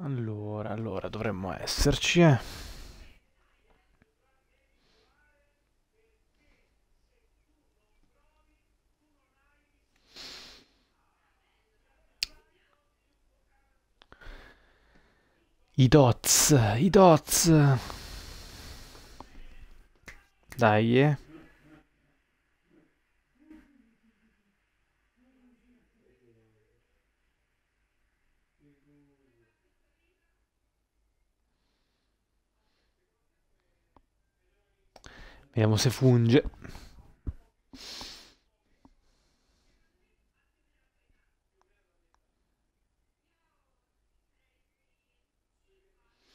Allora, allora, dovremmo esserci, eh. I dots, i dots. Dai, eh. Vediamo se funge.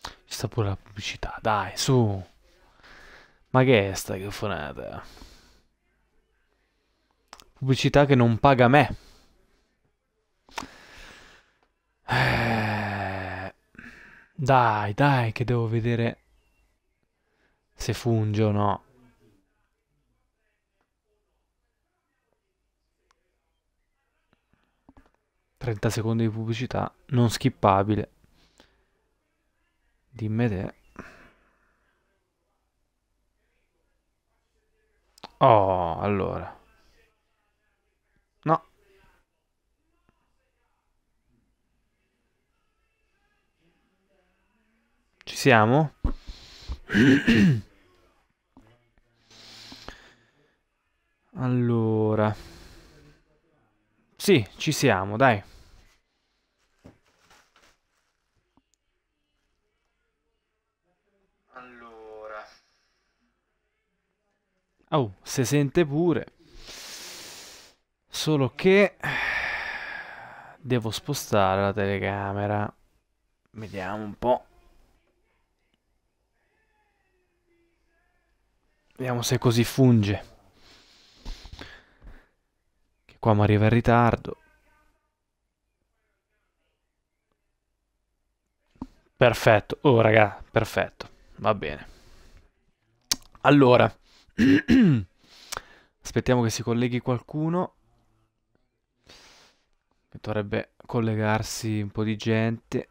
Ci sta pure la pubblicità, dai, su. Ma che è sta graffonata? Pubblicità che non paga me. Eh, dai, dai, che devo vedere se funge o no. 30 secondi di pubblicità non skippabile. Dimmi te. Oh, allora. No. Ci siamo? allora. Sì, ci siamo, dai. Oh, si sente pure. Solo che devo spostare la telecamera. Vediamo un po'. Vediamo se così funge. Che qua mi arriva in ritardo. Perfetto, oh raga, perfetto, va bene. Allora, Aspettiamo che si colleghi qualcuno. Che dovrebbe collegarsi un po' di gente.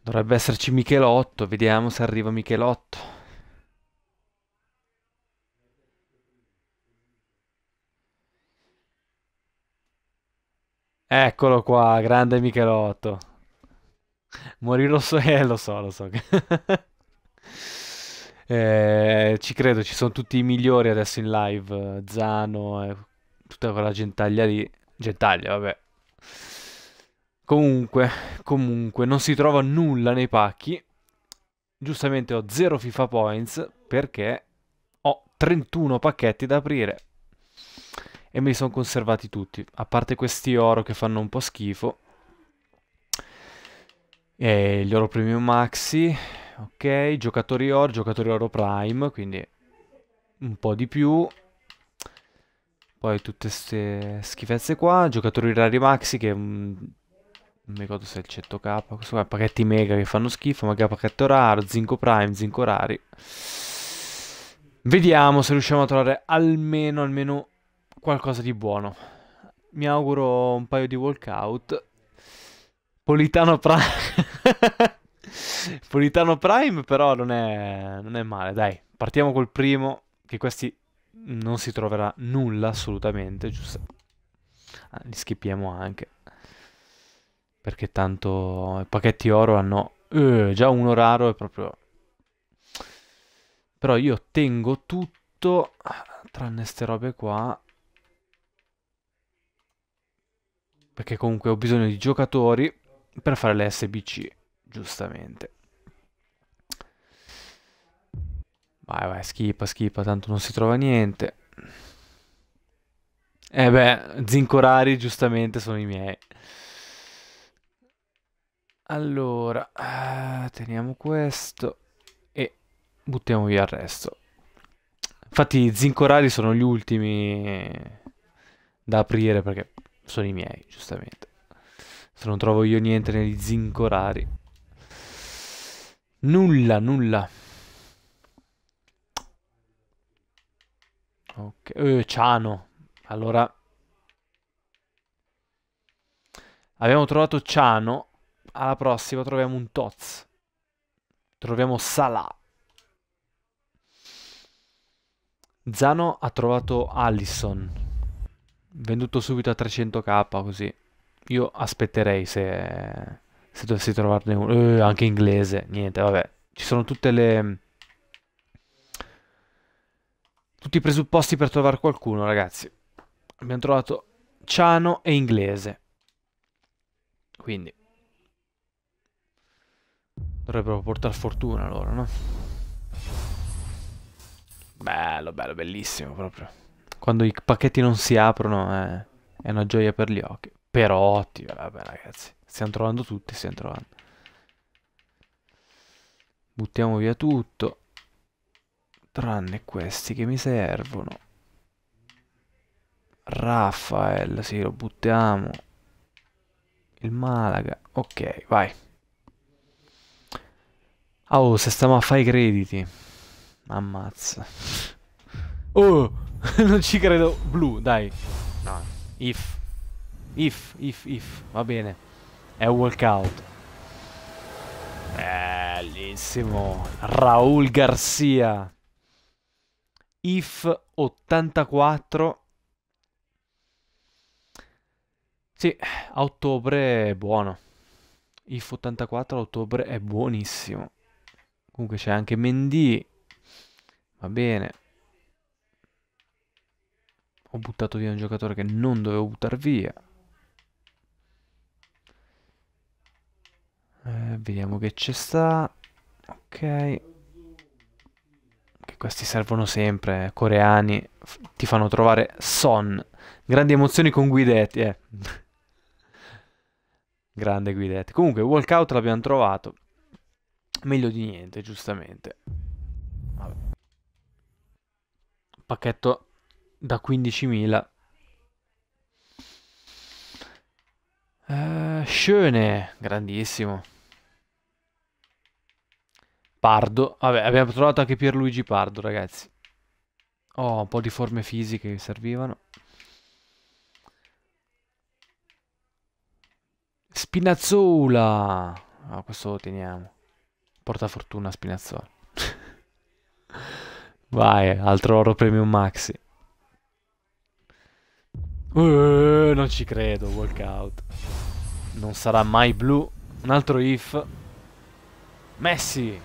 Dovrebbe esserci Michelotto, vediamo se arriva Michelotto. Eccolo qua, grande Michelotto. lo so, eh, lo so, lo so. eh, ci credo, ci sono tutti i migliori adesso in live. Zano, eh, tutta quella gentaglia lì. Gentaglia, vabbè. Comunque, comunque, non si trova nulla nei pacchi. Giustamente ho 0 FIFA Points perché ho 31 pacchetti da aprire e me li sono conservati tutti, a parte questi oro che fanno un po' schifo. E gli oro premium maxi, ok, giocatori oro, giocatori oro prime, quindi un po' di più. Poi tutte queste schifezze qua, giocatori rari maxi che... Mm, non mi ricordo se è il 100k, questo qua è pacchetti mega che fanno schifo, magari pacchetto raro, zinco prime, zinco rari. Vediamo se riusciamo a trovare almeno, almeno qualcosa di buono. Mi auguro un paio di walkout. Politano Prime. Politano Prime però non è, non è male, dai. Partiamo col primo, che questi non si troverà nulla assolutamente, giusto? Ah, li schippiamo anche. Perché tanto i pacchetti oro hanno... Eh, già uno raro è proprio... Però io tengo tutto, tranne ste robe qua. perché comunque ho bisogno di giocatori per fare le SBC, giustamente. Vai, vai, schipa, schipa, tanto non si trova niente. Eh beh, Zincorari giustamente sono i miei. Allora, eh, teniamo questo e buttiamo via il resto. Infatti i Zincorari sono gli ultimi da aprire perché sono i miei, giustamente. Se non trovo io niente negli zinco rari. Nulla, nulla. Ok, eh, Ciano. Allora Abbiamo trovato Ciano. Alla prossima troviamo un Toz. Troviamo Salah. Zano ha trovato Allison venduto subito a 300k così. Io aspetterei se, se dovessi trovarne uno. Eh, anche inglese, niente, vabbè. Ci sono tutte le... Tutti i presupposti per trovare qualcuno, ragazzi. Abbiamo trovato Ciano e inglese. Quindi... Dovrebbero portare fortuna loro, no? Bello, bello, bellissimo proprio quando i pacchetti non si aprono eh, è una gioia per gli occhi. Perotti, vabbè ragazzi, stiamo trovando tutti, stiamo trovando. Buttiamo via tutto, tranne questi che mi servono. Raffael, sì, lo buttiamo. Il Malaga, ok, vai. Oh, se stiamo a fare i crediti. Ammazza. Oh, non ci credo. Blu, dai. No. If. If, if, if. Va bene. È un walkout. Bellissimo. Raul Garcia. If 84. Sì, a ottobre è buono. IF 84 a ottobre è buonissimo. Comunque c'è anche Mendy. Va bene. Ho buttato via un giocatore che non dovevo buttare via. Eh, vediamo che ci sta. Ok. Che questi servono sempre, eh, coreani. Ti fanno trovare son. Grandi emozioni con Guidetti, eh. Grande Guidetti. Comunque, walkout l'abbiamo trovato. Meglio di niente, giustamente. Vabbè. Pacchetto da 15.000. Uh, eh, Schöne, grandissimo. Pardo. Vabbè, abbiamo trovato anche Pierluigi Pardo, ragazzi. Oh, un po' di forme fisiche che servivano. Spinazzola. Oh, questo lo teniamo. Porta fortuna Spinazzola. Vai, altro oro premium maxi. Uh, non ci credo, walkout. Non sarà mai blu. Un altro if. Messi!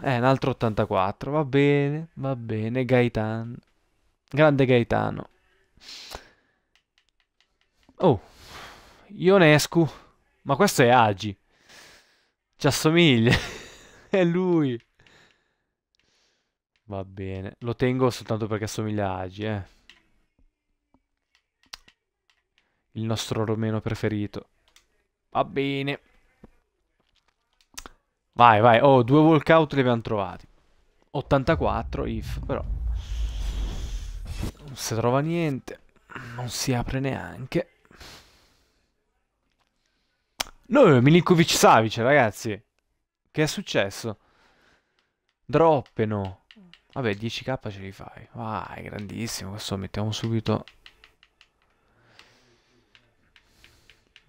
Eh, un altro 84. Va bene, va bene. Gaetano. Grande Gaetano. Oh. Ionescu. Ma questo è Agi. Ci assomiglia. è lui. Va bene. Lo tengo soltanto perché assomiglia a Agi, eh. Il nostro romeno preferito. Va bene. Vai, vai. Oh, due walkout li abbiamo trovati. 84 if, però. Non si trova niente. Non si apre neanche. No, Milinkovic Savic, ragazzi. Che è successo? Droppeno. Vabbè, 10k ce li fai. Vai, grandissimo. Questo mettiamo subito.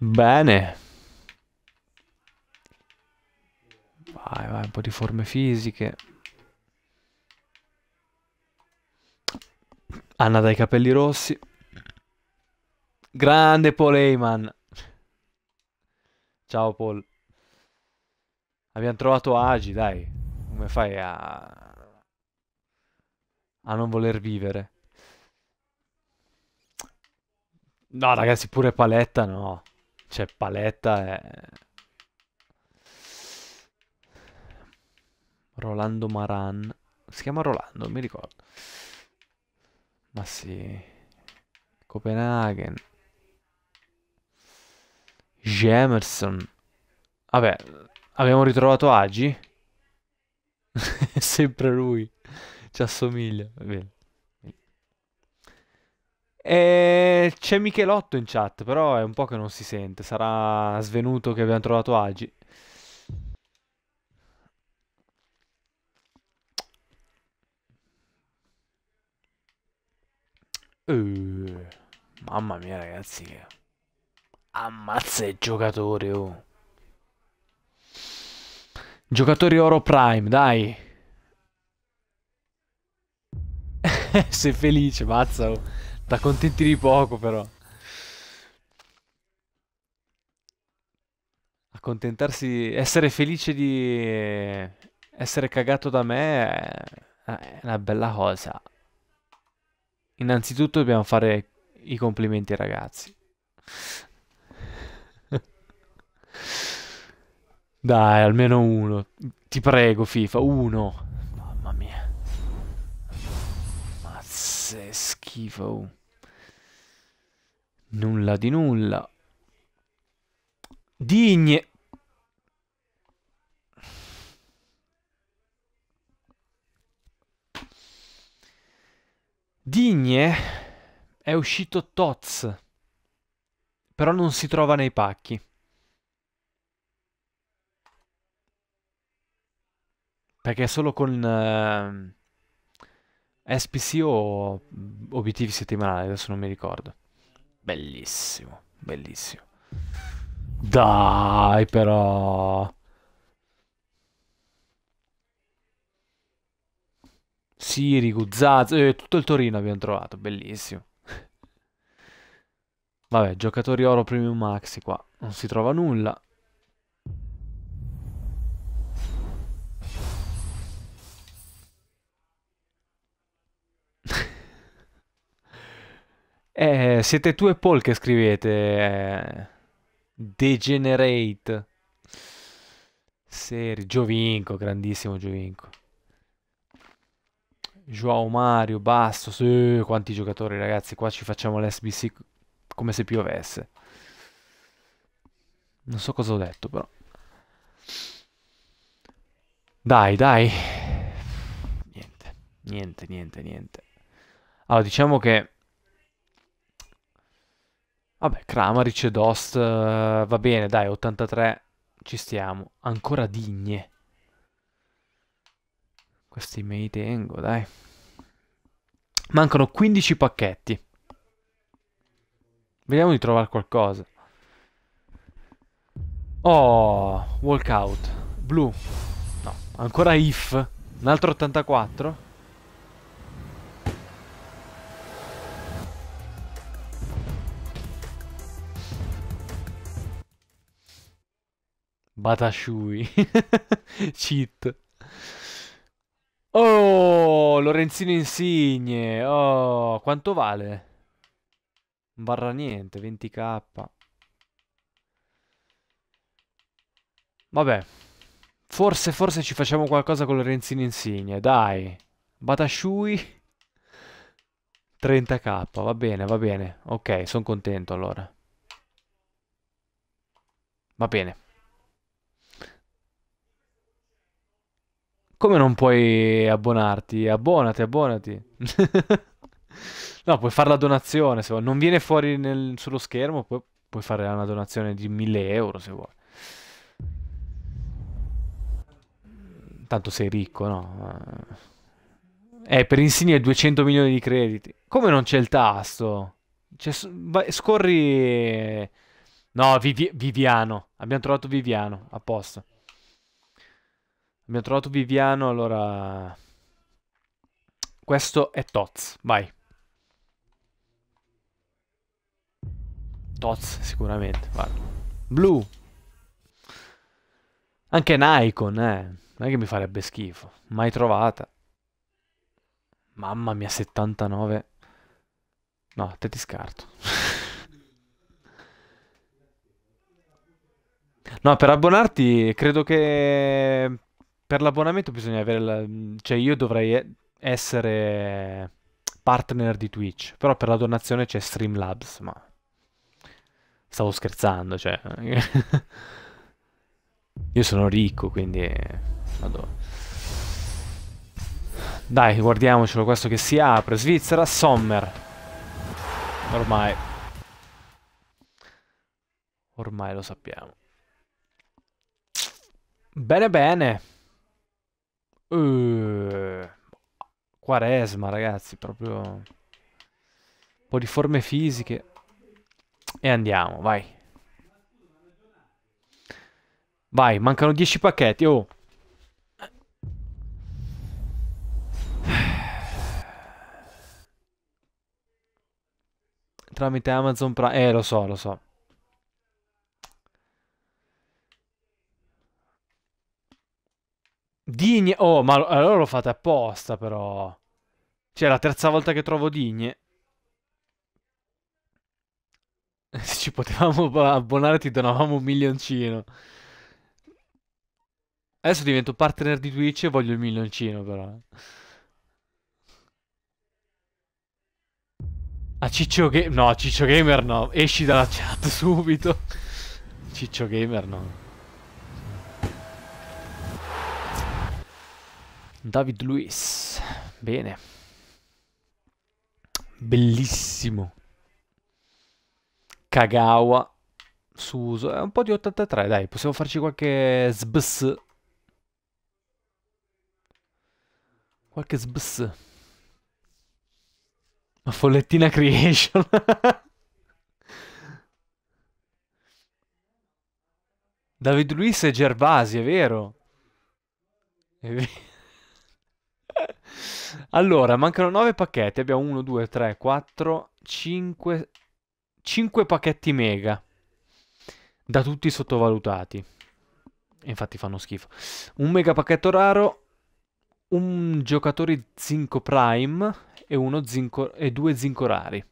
Bene. Vai, vai, un po' di forme fisiche. Anna dai capelli rossi. Grande Paul Heyman. Ciao Paul. Abbiamo trovato Agi, dai. Come fai a a non voler vivere. No, ragazzi, pure paletta no. Cioè, paletta è... Rolando Maran. Si chiama Rolando, mi ricordo. Ma sì. Copenaghen. Jemerson. Vabbè, abbiamo ritrovato Agi. Sempre lui. Ci assomiglia. Bene. E eh, c'è Michelotto in chat, però è un po' che non si sente. Sarà svenuto che abbiamo trovato Agi. Uh, mamma mia, ragazzi, ammazza il giocatore. Oh. Giocatori oro prime, dai. Sei felice, mazza. Oh. T'accontenti di poco, però. Accontentarsi... Essere felice di... Eh, essere cagato da me eh, è una bella cosa. Innanzitutto dobbiamo fare i complimenti ai ragazzi. Dai, almeno uno. Ti prego, FIFA, uno. Che schifo. Nulla di nulla. Digne. Digne è uscito Toz, però non si trova nei pacchi. Perché solo con... Uh SPC o mm, obiettivi settimanali, adesso non mi ricordo. Bellissimo, bellissimo. Dai però. Siri, Guzzazzo, eh, tutto il Torino abbiamo trovato, bellissimo. Vabbè, giocatori oro premium maxi qua, non si trova nulla. Eh, siete tu e Paul che scrivete eh, Degenerate. Seri, Giovinco, grandissimo Giovinco. Joao Mario, Basso, sì, quanti giocatori ragazzi, qua ci facciamo l'SBC come se piovesse. Non so cosa ho detto però. Dai, dai. Niente, niente, niente, niente. Allora, diciamo che Vabbè, Kramaric e Dost, eh, va bene, dai, 83, ci stiamo. Ancora digne. Questi me li tengo, dai. Mancano 15 pacchetti. Vediamo di trovare qualcosa. Oh, walkout. Blu. No, ancora if. Un altro 84. Batashui. Cheat. Oh, Lorenzino Insigne. Oh, quanto vale? Non varrà niente, 20k. Vabbè. Forse, forse ci facciamo qualcosa con Lorenzino Insigne, dai. Batashui. 30k, va bene, va bene. Ok, sono contento allora. Va bene. Come non puoi abbonarti? Abbonati, abbonati. no, puoi fare la donazione se vuoi. Non viene fuori nel, sullo schermo, puoi, puoi fare una donazione di 1000 euro se vuoi. Tanto sei ricco, no? Eh, per Insigne 200 milioni di crediti. Come non c'è il tasto? C'è, vai, scorri... Eh, no, Vivi- Viviano. Abbiamo trovato Viviano, apposta. Abbiamo trovato Viviano, allora... Questo è Toz, vai. Toz sicuramente, guarda. Blu. Anche Nikon, eh. Non è che mi farebbe schifo. Mai trovata. Mamma mia, 79. No, te ti scarto. no, per abbonarti credo che per l'abbonamento bisogna avere... La... Mm, cioè io dovrei essere partner di Twitch, però per la donazione c'è Streamlabs, ma... Stavo scherzando, cioè... io sono ricco, quindi... Madonna. Dai, guardiamocelo questo che si apre. Svizzera, Sommer. Ormai. Ormai lo sappiamo. Bene, bene. Ehm, quaresma, ragazzi, proprio un po' di forme fisiche. E andiamo, vai. Vai, mancano 10 pacchetti, oh. Tramite Amazon Prime. Eh, lo so, lo so. Digne. Oh, ma allora lo fate apposta, però. Cioè, la terza volta che trovo Digne. Se ci potevamo abbonare, ti donavamo un milioncino. Adesso divento partner di Twitch e voglio il milioncino, però. A Ciccio Gamer. No, a Ciccio Gamer no. Esci dalla chat subito. Ciccio Gamer no. David Luiz, bene, bellissimo. Kagawa, Suso, è un po' di 83, dai, possiamo farci qualche sbs. Qualche sbs. Ma follettina creation. David Luiz e Gervasi, è vero? È vero allora, mancano 9 pacchetti. Abbiamo 1, 2, 3, 4, 5, 5 pacchetti mega. Da tutti sottovalutati. Infatti fanno schifo. Un mega pacchetto raro, un giocatore zinco prime e, zinco, e due zinco rari.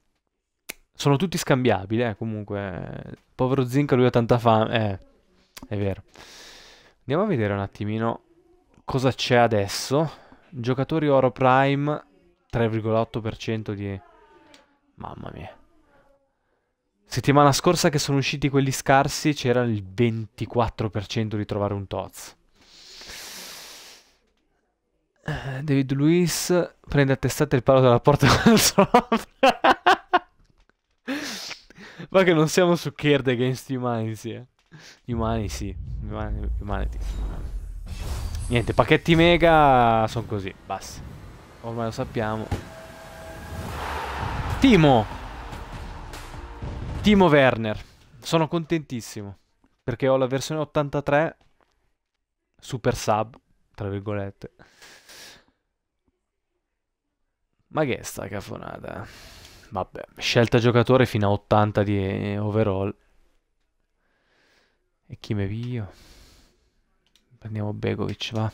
Sono tutti scambiabili, eh, comunque. Povero zinco, lui ha tanta fame. Eh, è vero. Andiamo a vedere un attimino cosa c'è adesso Giocatori oro prime 3,8% di... Mamma mia. Settimana scorsa che sono usciti quelli scarsi c'era il 24% di trovare un Toz. Eh, David Luiz prende a testate il palo dalla porta con sopra. Ma che non siamo su Kerd Against Humanity. Eh. Humanity, sì. Humanity. Humanity. Niente, pacchetti mega sono così, basta. Ormai lo sappiamo. Timo! Timo Werner. Sono contentissimo. Perché ho la versione 83 super sub, tra virgolette. Ma che è sta cafonata? Vabbè, scelta giocatore fino a 80 di overall. E chi me piglio? Prendiamo Begovic, va.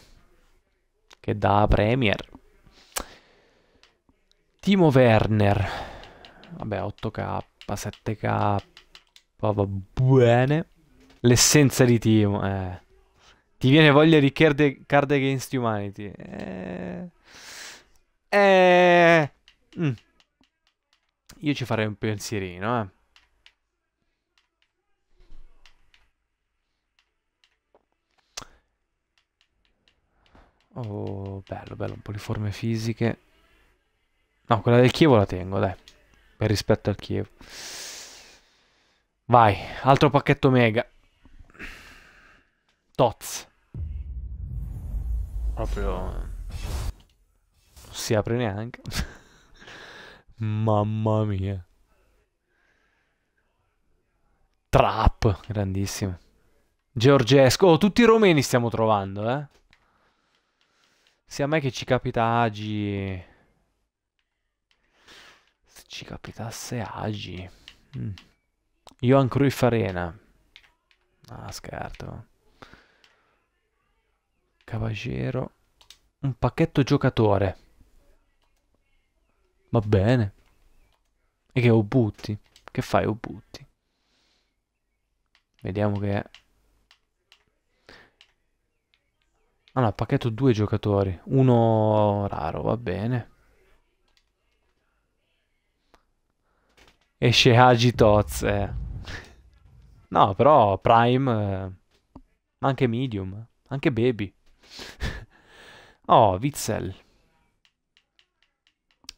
Che da Premier. Timo Werner. Vabbè, 8K, 7K. Va bene. L'essenza di Timo, eh. Ti viene voglia di Card Against Humanity. Eh... Eh... Mm. Io ci farei un pensierino, eh. Oh, bello, bello, un po' di forme fisiche. No, quella del Chievo la tengo, dai. Per rispetto al Chievo. Vai, altro pacchetto mega. Tots. Proprio... Non si apre neanche. Mamma mia. Trap, grandissimo. Georgesco. Oh, tutti i romeni stiamo trovando, eh. Sia a me che ci capita Agi. Se ci capitasse Agi. Mm. Io ancora in Arena. Ah, scherzo. Cavagero. Un pacchetto giocatore. Va bene. E che ho butti? Che fai ho butti? Vediamo che Allora, pacchetto due giocatori. Uno raro, va bene. Esce Agitoz. Eh. No, però Prime... Eh. Anche Medium. Anche Baby. oh, Witzel.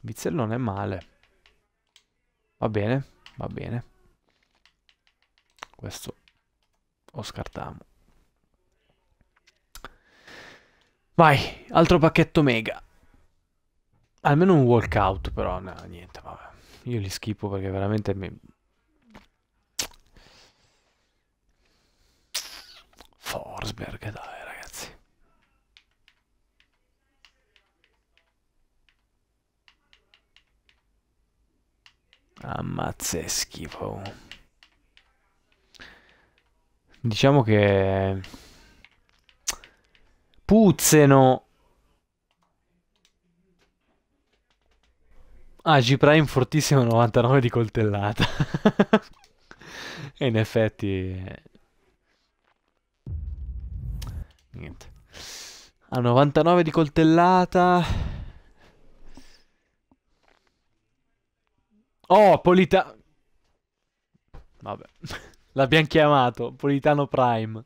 Witzel non è male. Va bene, va bene. Questo lo scartiamo. Vai, altro pacchetto mega. Almeno un walkout però, no, niente, vabbè. Io li schifo perché veramente mi... Forsberg, dai ragazzi. Ammazza schifo. Diciamo che puzzeno. Ah, G-Prime fortissimo 99 di coltellata. e in effetti... Eh, niente. A 99 di coltellata... Oh, Polita... Vabbè. L'abbiamo chiamato, Politano Prime.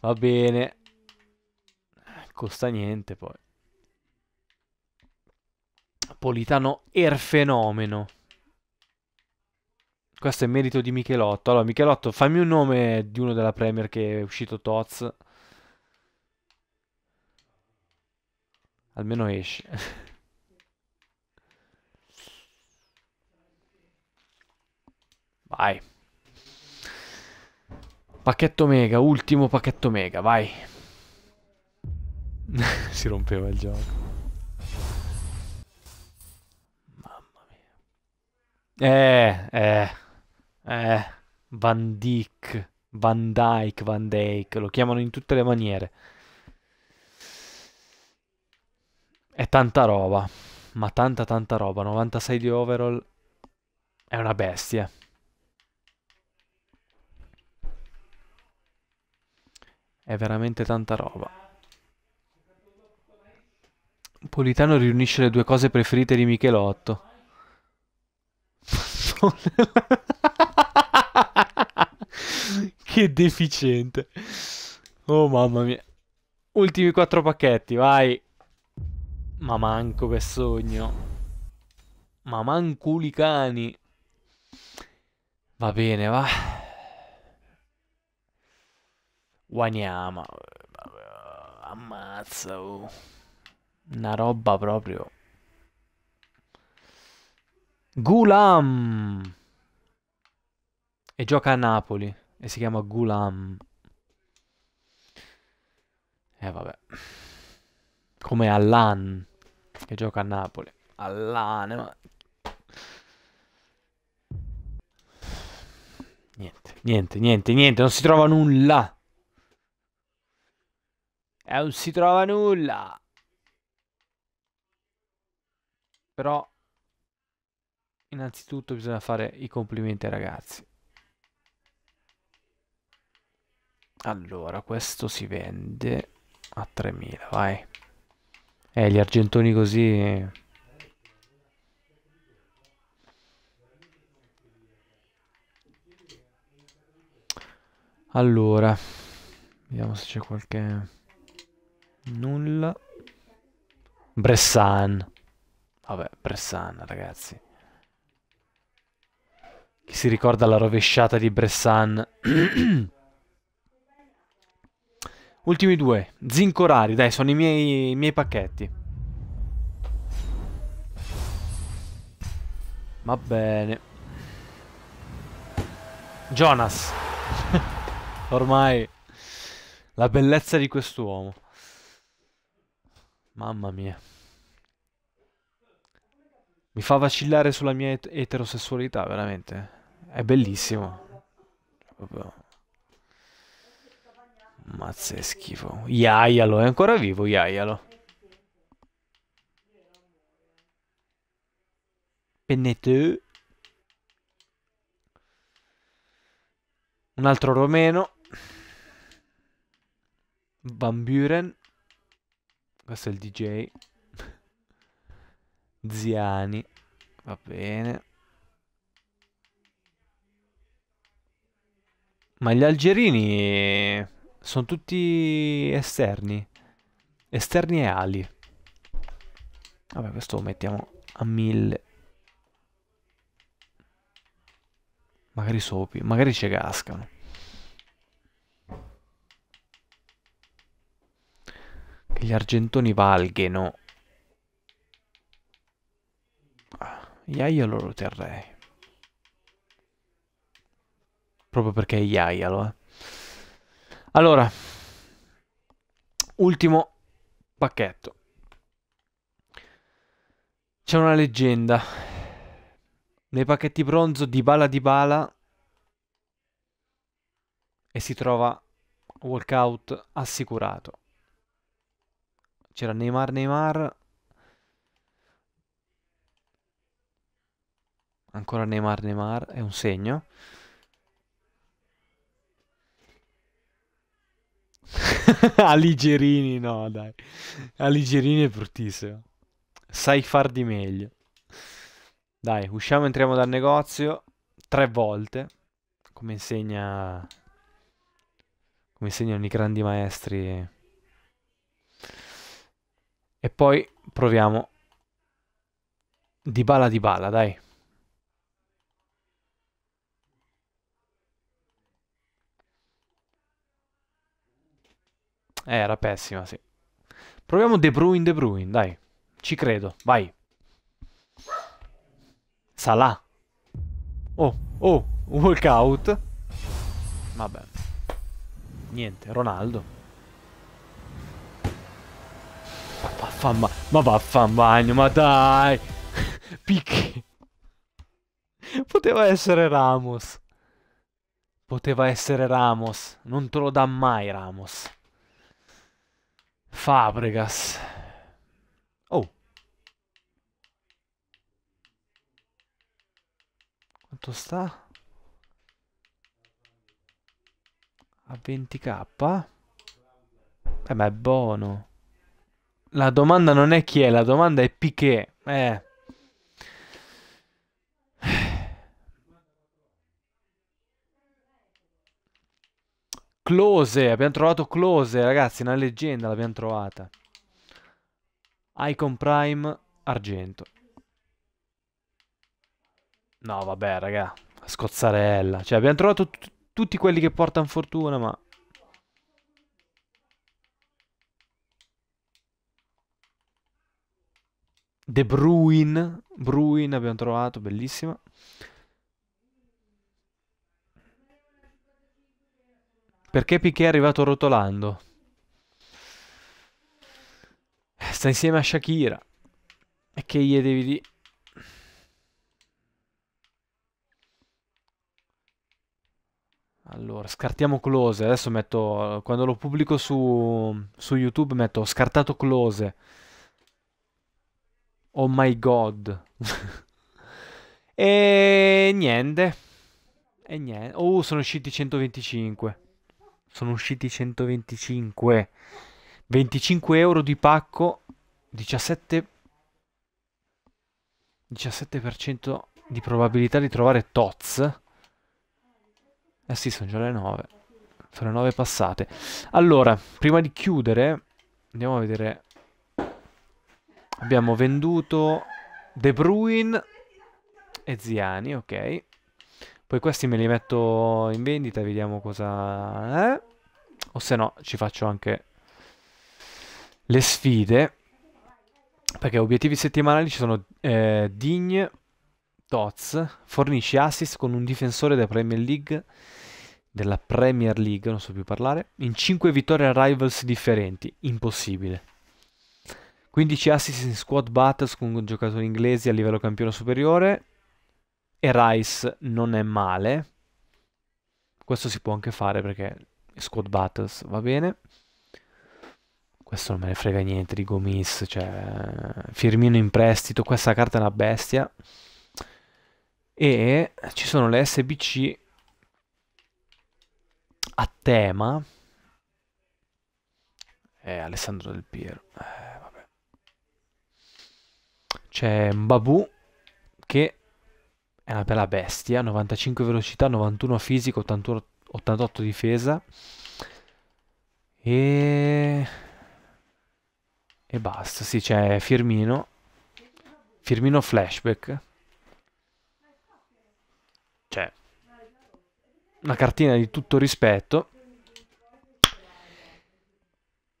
Va bene costa niente poi. Politano er fenomeno. Questo è merito di Michelotto. Allora, Michelotto, fammi un nome di uno della Premier che è uscito Toz. Almeno esce. vai. Pacchetto mega, ultimo pacchetto mega, vai. si rompeva il gioco. Mamma mia. Eh, eh, eh. Van Dyck, Van Dyke, Van Dyke, lo chiamano in tutte le maniere. È tanta roba, ma tanta tanta roba. 96 di overall è una bestia. È veramente tanta roba. Politano riunisce le due cose preferite di Michelotto. che deficiente. Oh mamma mia. Ultimi quattro pacchetti, vai. Ma manco per sogno. Ma cani. Va bene, va. Guaniama. Ammazza, oh. Una roba proprio. Gulam! E gioca a Napoli. E si chiama Gulam. E eh, vabbè. Come Allan. Che gioca a Napoli. Allan, eh, ma... Niente, niente, niente, niente. Non si trova nulla. e eh, non si trova nulla. Però innanzitutto bisogna fare i complimenti ai ragazzi. Allora, questo si vende a 3000, vai. Eh, gli argentoni così... Allora, vediamo se c'è qualche... Nulla. Bressan. Vabbè, Bressan, ragazzi. Chi si ricorda la rovesciata di Bressan? Ultimi due. Zinco rari, dai, sono i miei, i miei pacchetti. Va bene. Jonas. Ormai la bellezza di quest'uomo. Mamma mia mi fa vacillare sulla mia et- eterosessualità, veramente. È bellissimo. Proprio. Mazza è schifo. Iaialo, è ancora vivo Iaialo. Pennete. Un altro romeno. Van Buren. Questo è il DJ. Ziani. Va bene. Ma gli algerini sono tutti esterni. Esterni e ali. Vabbè, questo lo mettiamo a mille. Magari sopi, magari ci cascano. Che gli argentoni valgheno. Iaiolo lo terrei. Proprio perché è Iaiolo, eh. Allora, ultimo pacchetto. C'è una leggenda. Nei pacchetti bronzo di bala di bala e si trova walkout assicurato. C'era Neymar Neymar Ancora Neymar, Neymar, è un segno. Aligerini, no, dai. Aligerini è bruttissimo. Sai far di meglio. Dai, usciamo, entriamo dal negozio tre volte, come insegna come insegnano i grandi maestri. E poi proviamo di bala di bala, dai. Eh, era pessima, sì. Proviamo De Bruin, De Bruin, dai. Ci credo, vai. Salà. Oh, oh, walkout. Vabbè. Niente, Ronaldo. Vaffan, ma, ma vaffan bagno, ma dai. Picchi. Poteva essere Ramos. Poteva essere Ramos. Non te lo dà mai Ramos. Fabregas. Oh. Quanto sta? A 20k? Eh ma è buono. La domanda non è chi è, la domanda è Piquet. Eh. Close, abbiamo trovato Close, ragazzi, una leggenda l'abbiamo trovata. Icon Prime, argento. No, vabbè, raga, scozzarella. Cioè, abbiamo trovato tutti quelli che portano fortuna, ma... De Bruin, Bruin abbiamo trovato, bellissima. Perché Piquet è arrivato rotolando? Sta insieme a Shakira. E che gli devi dire? Allora, scartiamo close. Adesso metto. Quando lo pubblico su, su YouTube, metto scartato close. Oh my god. e niente. E niente. Oh, sono usciti 125 sono usciti 125. 25 euro di pacco, 17, 17% di probabilità di trovare Tots. Eh sì, sono già le 9. Sono le 9 passate. Allora, prima di chiudere, andiamo a vedere. Abbiamo venduto De Bruin e Ziani, ok. Poi questi me li metto in vendita, vediamo cosa... Eh? O se no ci faccio anche le sfide. Perché obiettivi settimanali ci sono eh, Digne, Tots, fornisce assist con un difensore della Premier League, della Premier League, non so più parlare, in 5 vittorie a rivals differenti, impossibile. 15 assist in squad battles con giocatori inglesi a livello campione superiore, e Rice non è male. Questo si può anche fare perché squad battles va bene. Questo non me ne frega niente di Gomis, cioè Firmino in prestito, questa carta è una bestia. E ci sono le SBC a tema. Eh, Alessandro Del Piero. Eh, C'è Mbabu che è una bella bestia, 95 velocità, 91 fisico, 81, 88 difesa e... e basta, sì c'è Firmino, Firmino flashback, cioè una cartina di tutto rispetto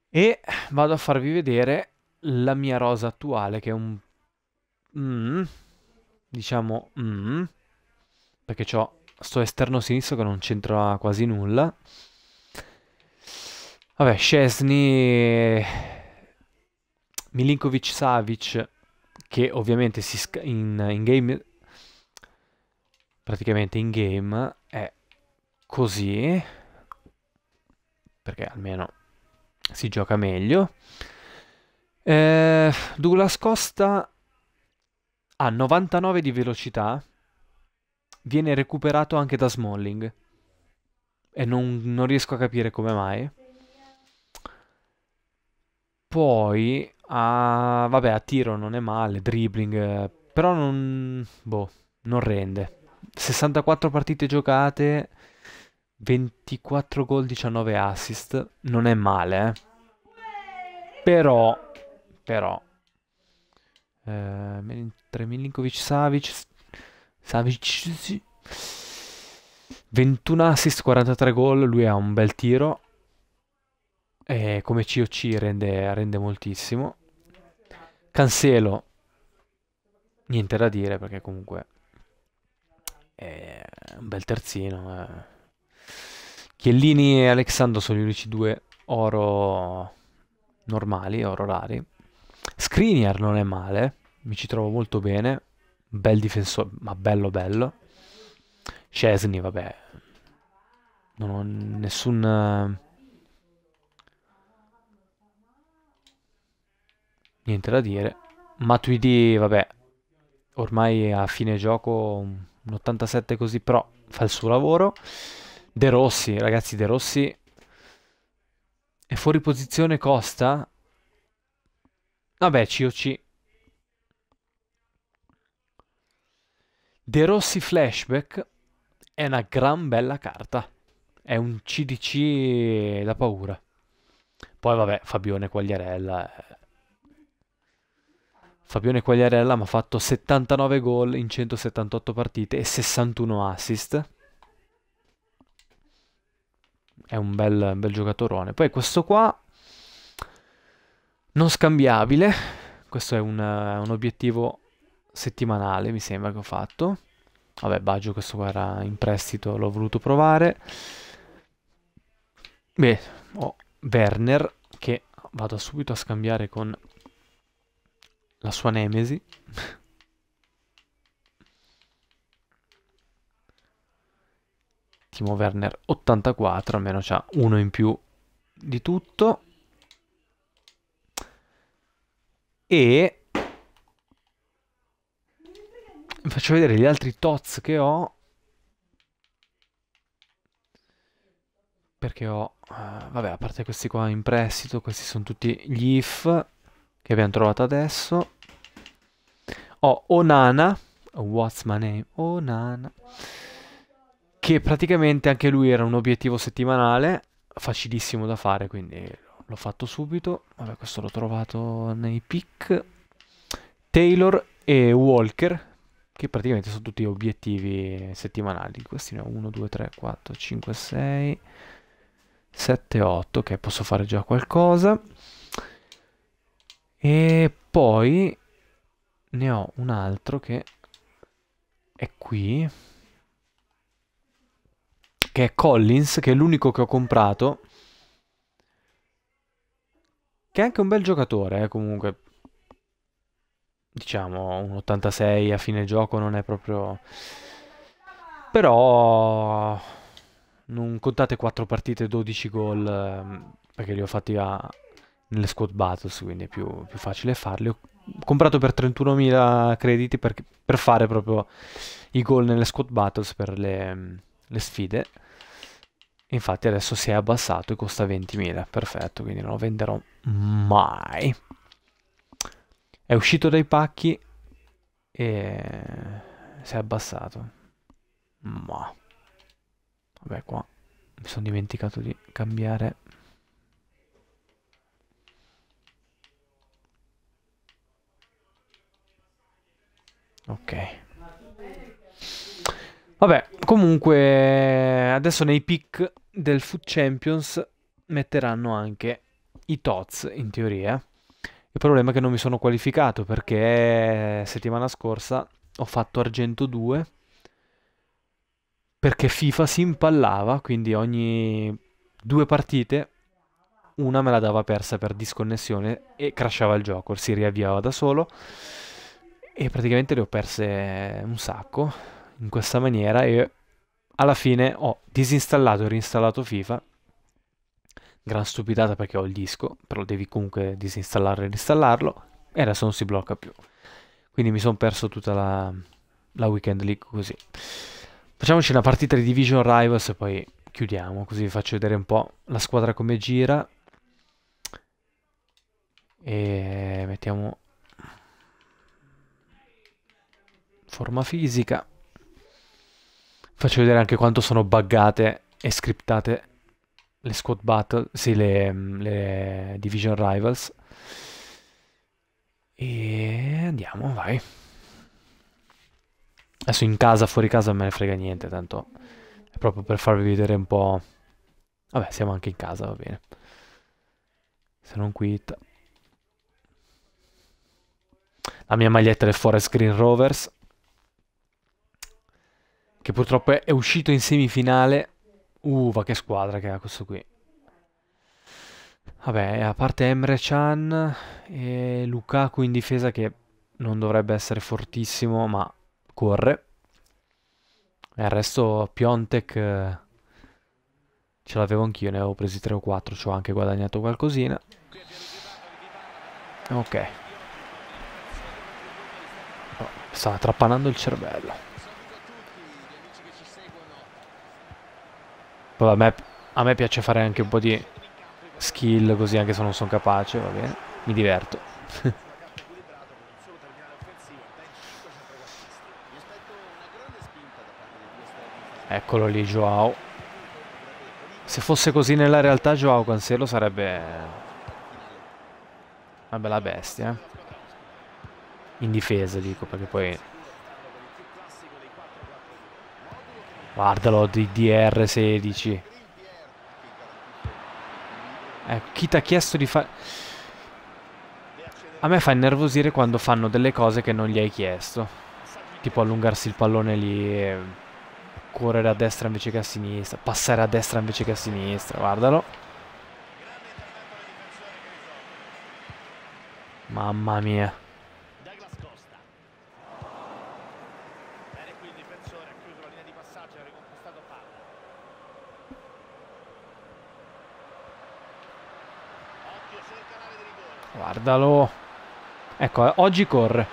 e vado a farvi vedere la mia rosa attuale che è un... Mm diciamo mm, perché ho sto esterno sinistro che non c'entra quasi nulla vabbè Scesni Milinkovic Savic che ovviamente in, in, game praticamente in game è così perché almeno si gioca meglio eh, Douglas Costa a 99 di velocità viene recuperato anche da Smalling. E non, non riesco a capire come mai. Poi, a, vabbè, a tiro non è male, dribbling, però non, boh, non rende. 64 partite giocate, 24 gol, 19 assist, non è male. Eh? Però, però, eh, mentre Milinkovic Savic Savic 21 assist, 43 gol, lui ha un bel tiro. E come COC rende, rende moltissimo. Cancelo, niente da dire perché comunque è un bel terzino. Eh. Chiellini e Alexandro sono gli unici due oro normali, oro rari. Screener non è male, mi ci trovo molto bene, bel difensore, ma bello bello. Cesny, vabbè, non ho nessun... Niente da dire. Matuidi, vabbè, ormai a fine gioco un 87 così, però fa il suo lavoro. De Rossi, ragazzi, De Rossi è fuori posizione Costa Vabbè, COC. De Rossi Flashback è una gran bella carta. È un CDC da paura. Poi vabbè, Fabione Quagliarella. Eh. Fabione Quagliarella mi ha fatto 79 gol in 178 partite e 61 assist. È un bel, un bel giocatorone. Poi questo qua non scambiabile, questo è un, uh, un obiettivo settimanale mi sembra che ho fatto. Vabbè, Baggio questo qua era in prestito, l'ho voluto provare. Beh, ho Werner che vado subito a scambiare con la sua Nemesi. Timo Werner 84, almeno c'ha uno in più di tutto. e vi faccio vedere gli altri tots che ho perché ho uh, vabbè a parte questi qua in prestito questi sono tutti gli if che abbiamo trovato adesso ho Onana What's my name? Onana che praticamente anche lui era un obiettivo settimanale facilissimo da fare quindi l'ho fatto subito. Vabbè, questo l'ho trovato nei pick. Taylor e Walker, che praticamente sono tutti obiettivi settimanali. Questi ne ho 1, 2, 3, 4, 5, 6, 7, 8. Ok, posso fare già qualcosa. E poi ne ho un altro che è qui che è Collins, che è l'unico che ho comprato che è anche un bel giocatore, eh, comunque. Diciamo, un 86 a fine gioco non è proprio... Però... Non contate 4 partite, 12 gol, ehm, perché li ho fatti a... nelle squad battles, quindi è più, più facile farli. Ho comprato per 31.000 crediti per, per, fare proprio i gol nelle squad battles per le, ehm, le sfide. Infatti adesso si è abbassato e costa 20.000, perfetto, quindi non lo venderò mai. È uscito dai pacchi e si è abbassato. Ma... Vabbè qua mi sono dimenticato di cambiare Ok. Vabbè, comunque adesso nei pick del Food Champions metteranno anche i TOTS in teoria. Il problema è che non mi sono qualificato perché settimana scorsa ho fatto argento 2 perché FIFA si impallava, quindi ogni due partite una me la dava persa per disconnessione e crashava il gioco, si riavviava da solo e praticamente le ho perse un sacco in questa maniera e alla fine ho disinstallato e reinstallato FIFA gran stupidata perché ho il disco, però devi comunque disinstallare e installarlo e adesso non si blocca più. Quindi mi sono perso tutta la, la weekend league così. Facciamoci una partita di Division Rivals e poi chiudiamo, così vi faccio vedere un po' la squadra come gira. E mettiamo forma fisica. Faccio vedere anche quanto sono buggate e scriptate le squad battle, sì, le, mm, le division rivals. E andiamo, vai. Adesso in casa, fuori casa, non me ne frega niente, tanto è proprio per farvi vedere un po'... Vabbè, siamo anche in casa, va bene. Se non quit. La mia maglietta del Forest Green Rovers. Che purtroppo è uscito in semifinale Uva, che squadra che ha questo qui. Vabbè, a parte Emre Chan e Lukaku in difesa che non dovrebbe essere fortissimo, ma corre. E il resto Piontek eh, ce l'avevo anch'io, ne avevo presi 3 o 4, ci ho anche guadagnato qualcosina. Ok. Oh, sta trappanando il cervello. Poi a me, a me piace fare anche un po' di skill così anche se non sono capace, va bene. Mi diverto. Eccolo lì Joao. Se fosse così nella realtà Joao Cancelo sarebbe una bella bestia. Eh. In difesa dico perché poi Guardalo, DDR16. Ecco, eh, chi ti ha chiesto di fare... A me fa innervosire quando fanno delle cose che non gli hai chiesto. Tipo allungarsi il pallone lì, correre a destra invece che a sinistra, passare a destra invece che a sinistra, guardalo. Mamma mia. Guardalo. Ecco, oggi corre.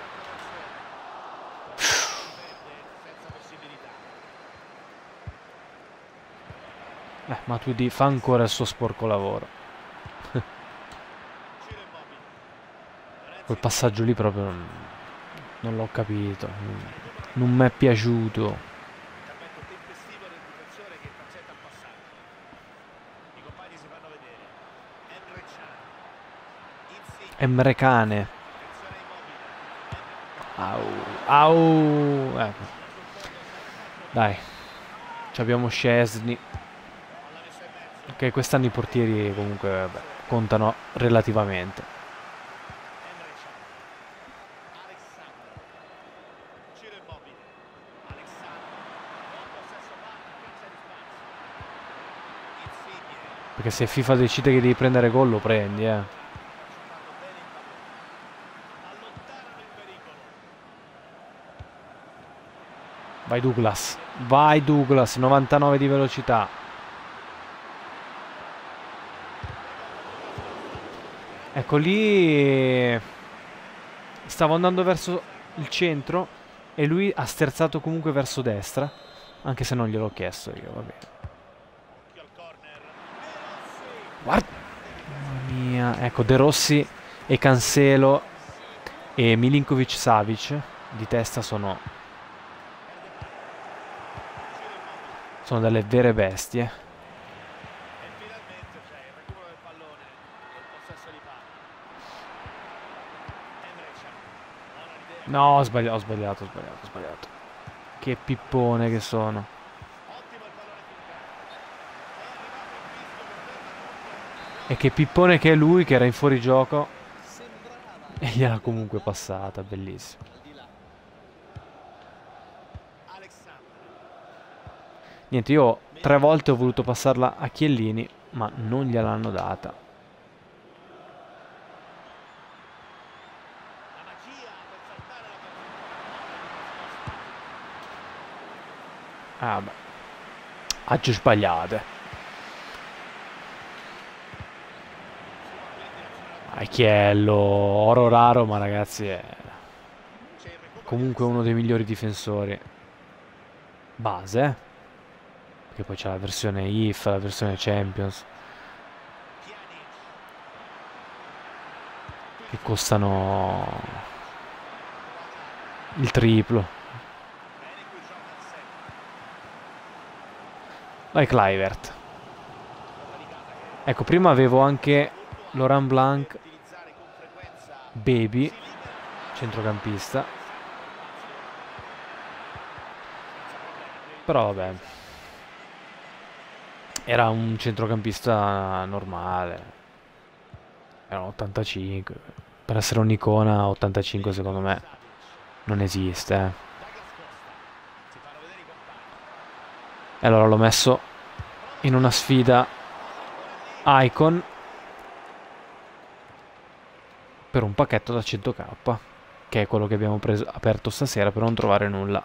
Eh, ma Matuidi fa ancora il suo sporco lavoro. Quel passaggio lì proprio non, non l'ho capito. Non mi è piaciuto. Emre Cane. Au, au. Eh. Dai, Ci abbiamo Scesni. Ok, quest'anno i portieri comunque vabbè, contano relativamente. Perché se FIFA decide che devi prendere gol lo prendi, eh. Vai Douglas, vai Douglas, 99 di velocità. Ecco lì stavo andando verso il centro e lui ha sterzato comunque verso destra, anche se non gliel'ho chiesto io, va bene. Guarda, mamma mia, ecco De Rossi e Cancelo e Milinkovic Savic di testa sono sono delle vere bestie. Cioè, no, ho sbagliato, ho sbagliato, ho sbagliato, ho sbagliato. Che pippone che sono. E che pippone che è lui che era in fuorigioco. E gliela comunque passata, bellissimo. Niente, io tre volte ho voluto passarla a Chiellini, ma non gliel'hanno data. Ah beh. Agge sbagliate. Aichiello, oro raro, ma ragazzi è comunque uno dei migliori difensori. Base, eh che poi c'è la versione IF, la versione Champions che costano il triplo vai Clivert ecco prima avevo anche Laurent Blanc Baby centrocampista però vabbè era un centrocampista normale. Era 85. Per essere un'icona 85 secondo me non esiste. Eh. E allora l'ho messo in una sfida Icon per un pacchetto da 100k che è quello che abbiamo preso, aperto stasera per non trovare nulla.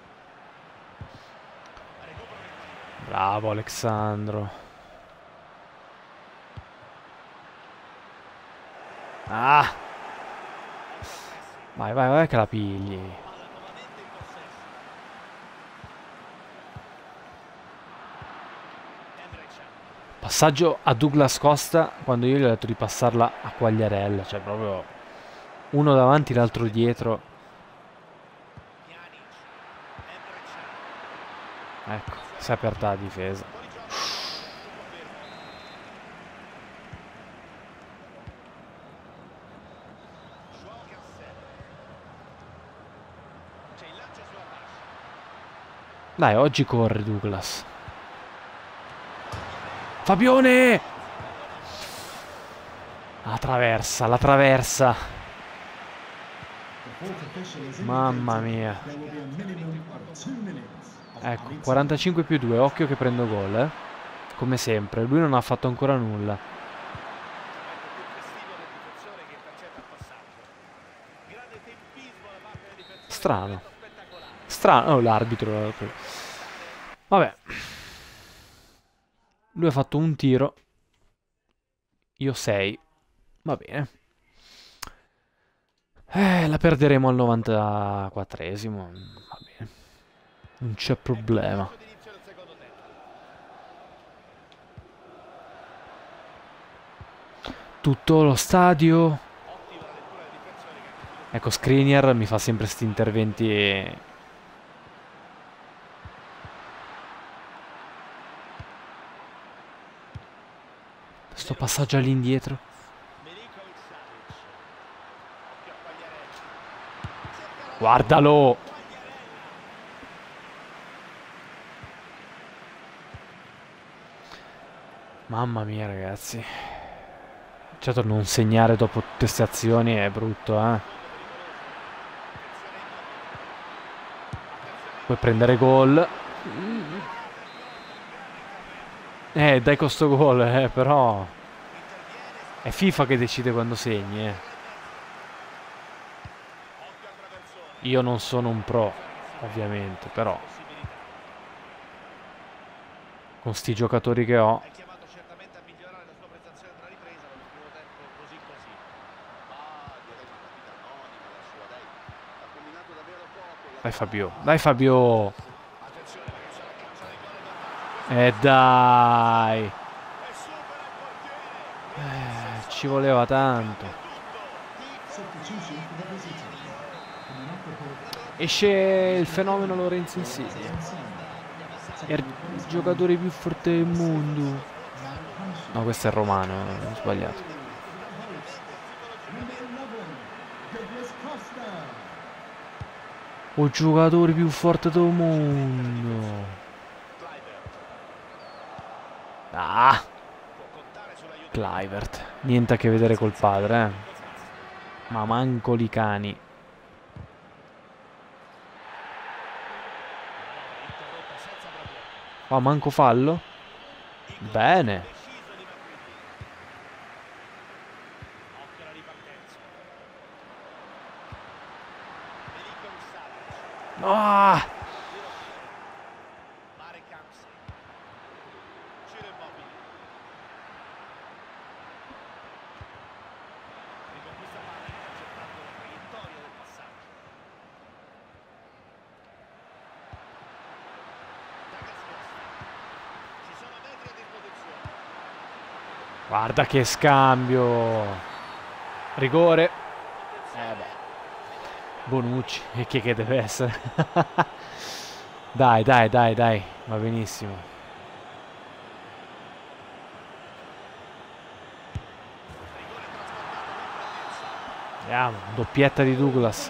Bravo Alexandro. Ah! Vai, vai, vai che la pigli. Passaggio a Douglas Costa quando io gli ho detto di passarla a Quagliarella, cioè proprio uno davanti l'altro dietro. si è aperta la difesa Dai, oggi corre Douglas. Fabione! La traversa, la traversa. Mamma mia. Ecco, 45 più 2, occhio che prendo gol, eh. Come sempre, lui non ha fatto ancora nulla. Strano. Strano, oh, l'arbitro. Eh, Vabbè. Lui ha fatto un tiro. Io 6. Va bene. Eh, la perderemo al 94esimo. Va bene. Non c'è problema. Tutto lo stadio. Ecco, Skriniar mi fa sempre questi interventi e... Sto passaggio all'indietro. Guardalo! Mamma mia ragazzi. Certo non segnare dopo tutte queste azioni è brutto, eh. Puoi prendere gol. Eh, dai questo gol, eh, però... È FIFA che decide quando segni, eh. Io non sono un pro, ovviamente, però... Con sti giocatori che ho... Dai Fabio, dai Fabio. E eh, dai. Eh, ci voleva tanto. Esce il fenomeno Lorenzo Insigne. È il giocatore più forte del mondo. No, questo è romano, ho eh, sbagliato. o giocatore più forte del mondo. Ah! Clivert, niente a che vedere col padre, eh. Ma manco li cani. Ma manco fallo? Bene. Guarda che scambio. Rigore. Eh Bonucci. E chi che deve essere? dai, dai, dai, dai. Va benissimo. Andiamo, doppietta di Douglas.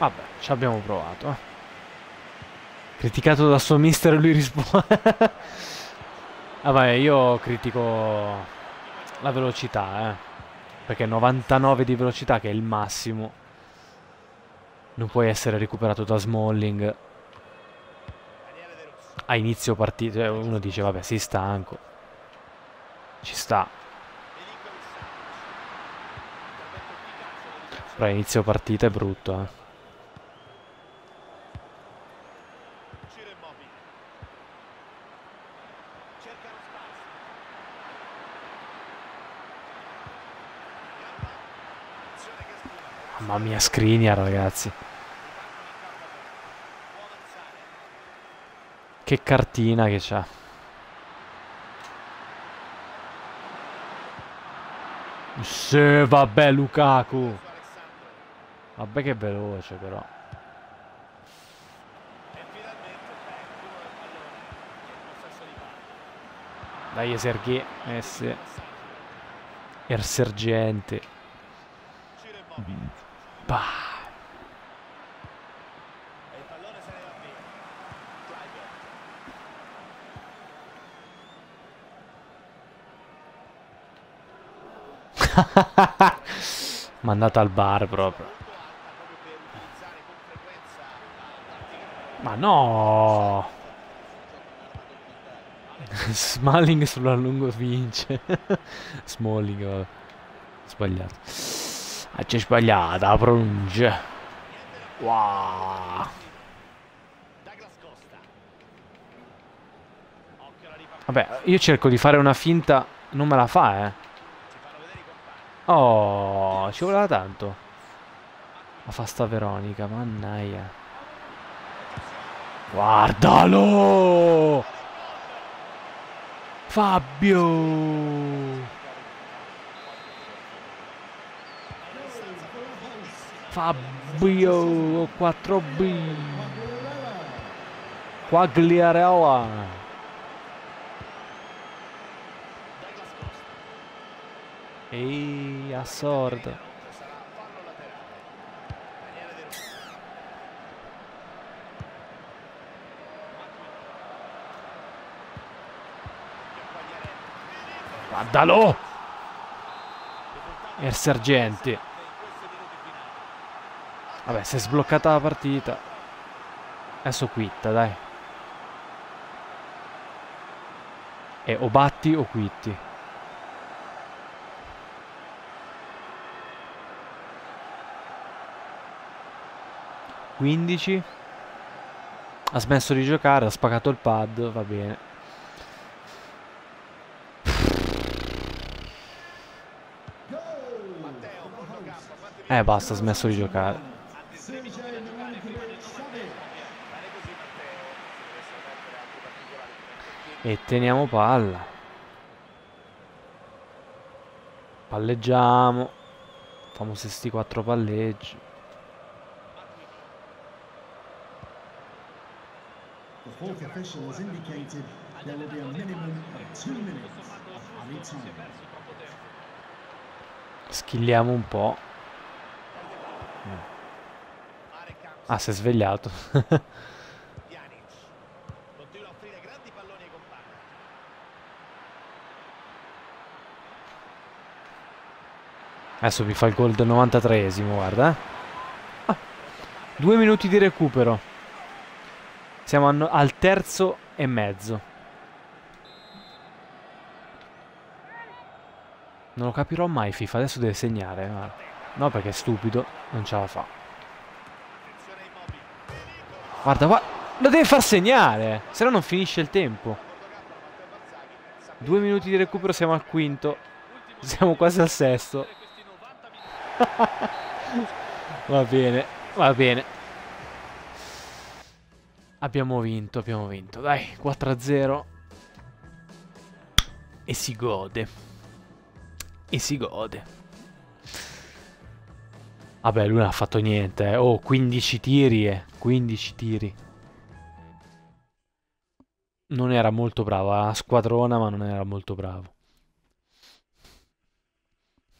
Vabbè, ci abbiamo provato. Criticato dal suo mister, lui risponde. vabbè, io critico la velocità, eh. Perché 99 di velocità, che è il massimo, non puoi essere recuperato da Smalling a inizio partita. Eh, uno dice, vabbè, si stanco. Ci sta. Però a inizio partita è brutto, eh. Mamma mia, Skriniar, ragazzi. Che cartina che c'ha. Sì, vabbè, Lukaku. Vabbè che veloce, però. Dai, Serghi. Eh sì. Ersergente. andata al bar proprio. Ma no! Smalling lungo vince. Smalling, vabbè. Sbagliato. Ah, c'è sbagliata la pronuncia. Wow! Vabbè, io cerco di fare una finta, non me la fa, eh. Oh, ci voleva tanto. Ma fa sta Veronica, mannaia. Guardalo! Fabio! Fabio 4B Quagliarella Ehi, Assord. Guardalo! E il sergente. Vabbè, si è sbloccata la partita. Adesso quitta, dai. E o batti o quitti. 15 ha smesso di giocare, ha spaccato il pad, va bene. Eh basta, ha smesso di giocare. E teniamo palla. Palleggiamo. famosi Famo 64 palleggi. Fourth official has indicated there will be a minimum of two minutes of added time. Schilliamo un po'. Ah, si è svegliato. Adesso mi fa il gol del 93esimo, guarda. Eh. Ah, due minuti di recupero. Siamo al terzo e mezzo. Non lo capirò mai FIFA, adesso deve segnare. Eh, no, perché è stupido, non ce la fa. Guarda qua, lo deve far segnare, se no non finisce il tempo. Due minuti di recupero, siamo al quinto. Siamo quasi al sesto. va bene, va bene. Abbiamo vinto, abbiamo vinto. Dai, 4-0. E si gode. E si gode. Vabbè, lui non ha fatto niente. Eh. Oh, 15 tiri, eh. 15 tiri. Non era molto bravo, era squadrona, ma non era molto bravo.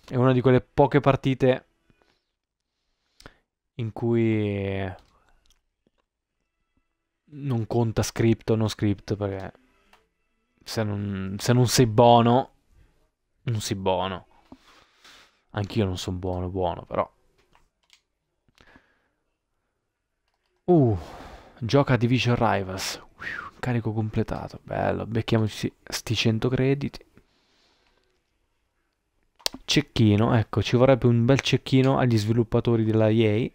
È una di quelle poche partite in cui non conta script o non script perché se non, se non sei buono, non sei buono. Anch'io non sono buono, buono però. Uh, gioca Division Rivals. Carico completato, bello. Becchiamoci sti 100 crediti. Cecchino, ecco, ci vorrebbe un bel cecchino agli sviluppatori della EA.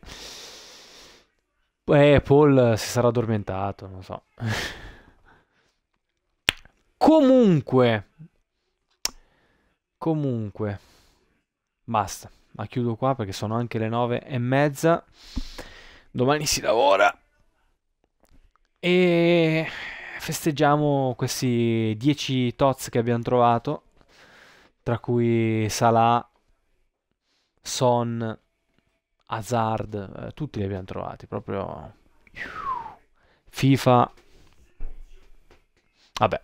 Eh, Paul si sarà addormentato, non so. comunque, comunque, basta. Ma chiudo qua perché sono anche le nove e mezza. Domani si lavora. E festeggiamo questi dieci tots che abbiamo trovato. Tra cui Salah, Son, Hazard, eh, tutti li abbiamo trovati, proprio... FIFA... Vabbè,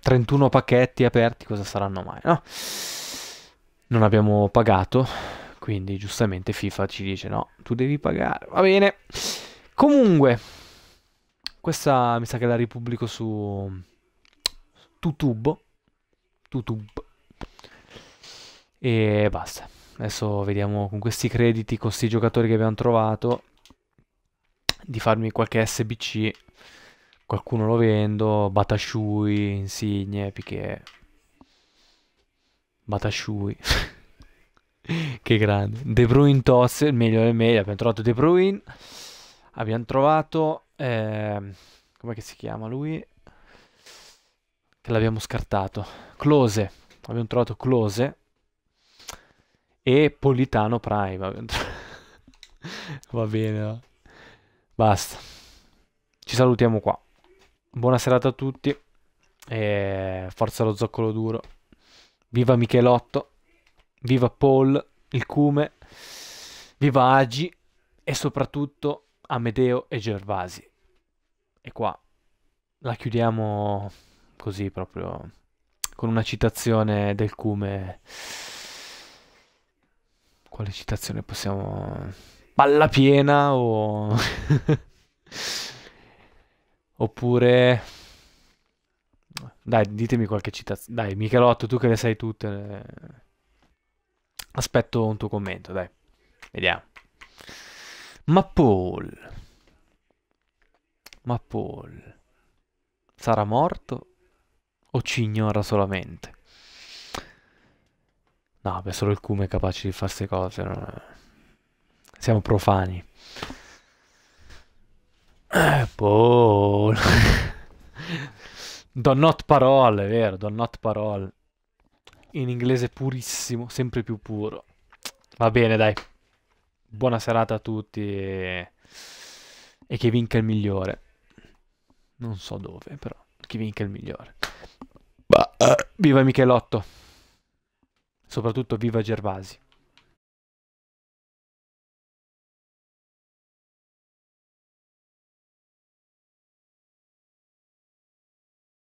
31 pacchetti aperti, cosa saranno mai, no? Non abbiamo pagato, quindi giustamente FIFA ci dice no, tu devi pagare, va bene. Comunque, questa mi sa che la ripubblico su YouTube Tutub. E basta. Adesso vediamo con questi crediti, con questi giocatori che abbiamo trovato, di farmi qualche SBC. Qualcuno lo vendo, Batashui, Insigne, Piché. Batashui. che grande. De Bruyne Toss, il meglio del meglio. Abbiamo trovato De Bruyne. Abbiamo trovato... Eh, come si chiama lui? Che l'abbiamo scartato. Close. Abbiamo trovato Close e Politano Prime. Va bene, no? basta. Ci salutiamo qua. Buona serata a tutti. E forza lo zoccolo duro. Viva Michelotto. Viva Paul, il Cume. Viva Agi. E soprattutto Amedeo e Gervasi. E qua la chiudiamo così proprio con una citazione del Cume. Quale citazione possiamo... Palla piena o... Oppure... Dai, ditemi qualche citazione. Dai, Michelotto, tu che le sai tutte. Le... Eh. Aspetto un tuo commento, dai. Vediamo. Ma Paul... Ma Paul... Sarà morto o ci ignora solamente? No, beh, solo il cume è capace di fare queste cose. È... Siamo profani. Eh, Paul. Boh. do not parole, vero, do not parole. In inglese purissimo, sempre più puro. Va bene, dai. Buona serata a tutti e, e che vinca il migliore. Non so dove, però. Che vinca il migliore. Bah, uh, viva Michelotto soprattutto Viva Gervasi.